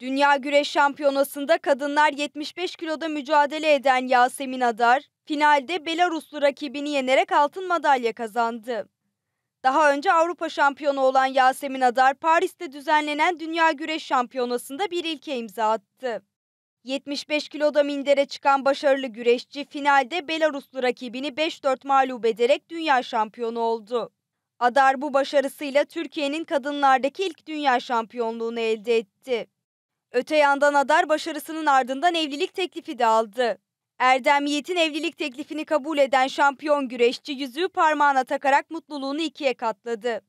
Dünya Güreş Şampiyonası'nda kadınlar 75 kiloda mücadele eden Yasemin Adar, finalde Belaruslu rakibini yenerek altın madalya kazandı. Daha önce Avrupa şampiyonu olan Yasemin Adar, Paris'te düzenlenen Dünya Güreş Şampiyonası'nda bir ilke imza attı. 75 kiloda mindere çıkan başarılı güreşçi finalde Belaruslu rakibini 5-4 mağlup ederek dünya şampiyonu oldu. Adar bu başarısıyla Türkiye'nin kadınlardaki ilk dünya şampiyonluğunu elde etti. Öte yandan Adar başarısının ardından evlilik teklifi de aldı. Erdem Yiğit'in evlilik teklifini kabul eden şampiyon güreşçi yüzüğü parmağına takarak mutluluğunu ikiye katladı.